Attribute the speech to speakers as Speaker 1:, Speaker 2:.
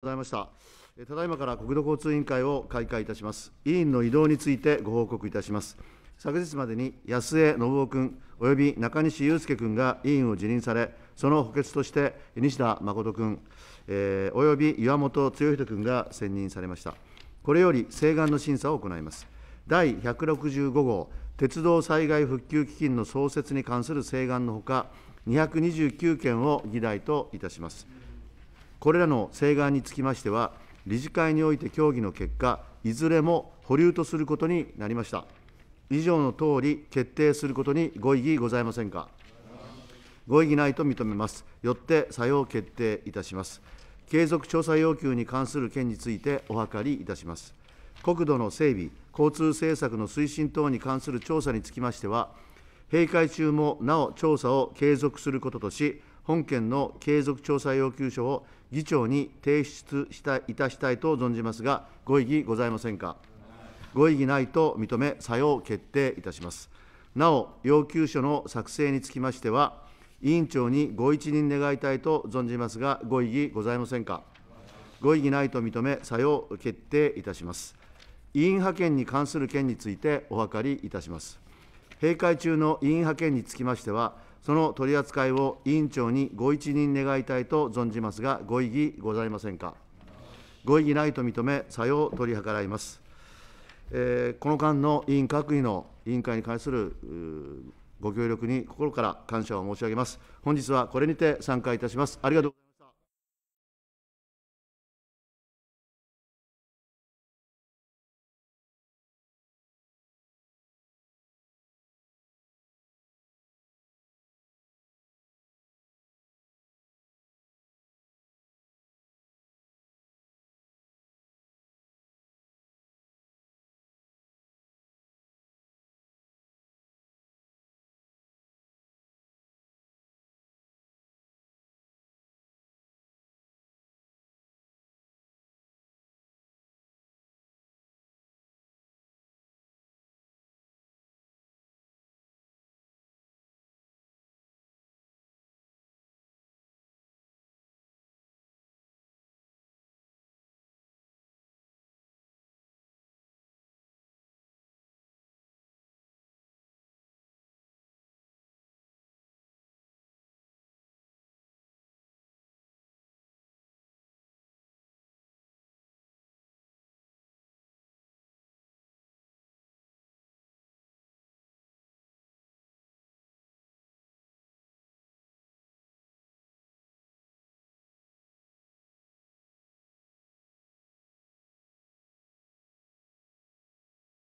Speaker 1: ございましたただいまから国土交通委員会を開会いたします委員の移動についてご報告いたします昨日までに安江信夫君及び中西祐介君が委員を辞任されその補欠として西田誠君、えー、及び岩本剛人君が選任されましたこれより請願の審査を行います第165号鉄道災害復旧基金の創設に関する請願のほか229件を議題といたします、これらの請願につきましては、理事会において協議の結果、いずれも保留とすることになりました。以上のとおり、決定することにご異議ございませんか。ご異議ないと認めます。よって、作用決定いたします。継続調査要求に関する件についてお諮りいたします。国土の整備、交通政策の推進等に関する調査につきましては、閉会中もなお調査を継続することとし、本件の継続調査要求書を議長に提出したいたしたいと存じますが、ご異議ございませんか。ご異議ないと認め、作用決定いたします。なお、要求書の作成につきましては、委員長にご一任願いたいと存じますが、ご異議ございませんか。ご異議ないと認め、作用決定いたします。委員派遣に関する件についてお諮りいたします。閉会中の委員派遣につきましては、その取り扱いを委員長にご一任願いたいと存じますが、ご異議ございませんか。ご異議ないと認め、作用を取り計らいます。えー、この間の委員各位の委員会に関するご協力に心から感謝を申し上げます。本日はこれにて参加いたします。ありがとう